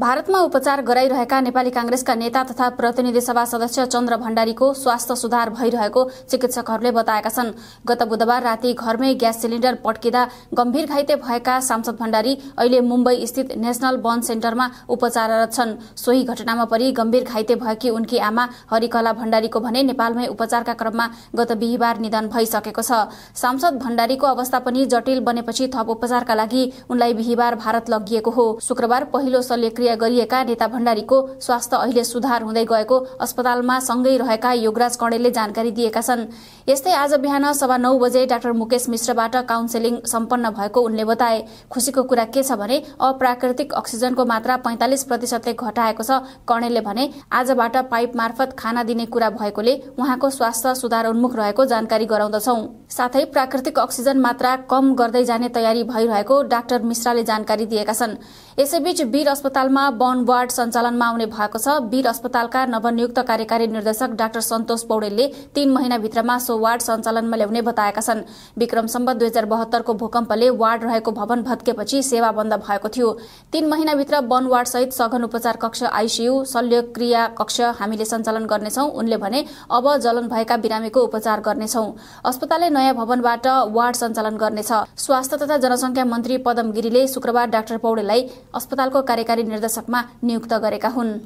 भारतमा उपचार गराइरहेका नेपाली काङ्ग्रेसका नेता तथा प्रतिनिधि सभा सदस्य चन्द्र भण्डारीको स्वास्थ्य सुधार भइरहेको चिकित्सकहरूले बताएका छन् गत बुधबार राति घरमै ग्यास सिलिण्डर पड्किँदा गम्भीर घाइते भएका सांसद भण्डारी अहिले मुम्बई स्थित नेशनल बर्न सेन्टरमा उपचाररत छन् सोही घटनामा परि गम्भीर घाइते भएकी उनकी आमा हरिकला भण्डारीको भने नेपालमै उपचारका क्रममा गत बिहिबार निधन भइसकेको छ सांसद भण्डारीको अवस्था पनि जटिल बनेपछि थप उपचारका लागि उनलाई बिहिबार भारत लगिएको हो शुक्रबार पहिलो शल्यक्रिया प्रक्रिया गरिएका नेता भण्डारीको स्वास्थ्य अहिले सुधार हुँदै गएको अस्पतालमा सँगै रहेका योगराज कणेलले जानकारी दिएका छन् यस्तै आज बिहान सभा नौ बजे डाक्टर मुकेश मिश्रबाट काउन्सेलिङ सम्पन्न भएको उनले बताए खुशीको कुरा के छ भने अप्राकृतिक अक्सिजनको मात्रा पैंतालिस प्रतिशतले घटाएको छ कणेलले भने आजबाट पाइप मार्फत खाना दिने कुरा भएकोले उहाँको स्वास्थ्य सुधारोन्मुख रहेको जानकारी गराउँदछौ साथै प्राकृतिक अक्सिजन मात्रा कम गर्दै जाने तयारी भइरहेको डाक्टर मिश्राले जानकारी दिएका छन् यसैबीच वीर अस्पताल नगरमा वन वार्ड सञ्चालनमा आउने भएको छ वीर अस्पतालका नवनियुक्त कार्यकारी निर्देशक डाक्टर सन्तोष पौडेलले तीन महिनाभित्रमा सो वार्ड सञ्चालनमा ल्याउने बताएका छन् विक्रम सम्बत दुई हजार बहत्तरको भूकम्पले वार्ड रहेको भवन भत्केपछि सेवा बन्द भएको थियो तीन महिनाभित्र वन वार्ड सहित सघन उपचार कक्ष आईसीयू शल्यक्रिया कक्ष हामीले सञ्चालन गर्नेछौ उनले भने अब जलन भएका बिरामीको उपचार गर्नेछौ अस्पतालले नयाँ भवनबाट वार्ड सञ्चालन गर्नेछ स्वास्थ्य तथा जनसंख्या मन्त्री पदम गिरीले शुक्रबार डाक्टर पौडेललाई अस्पतालको कार्यकारी निर्देशकमा नियुक्त गरेका हुन्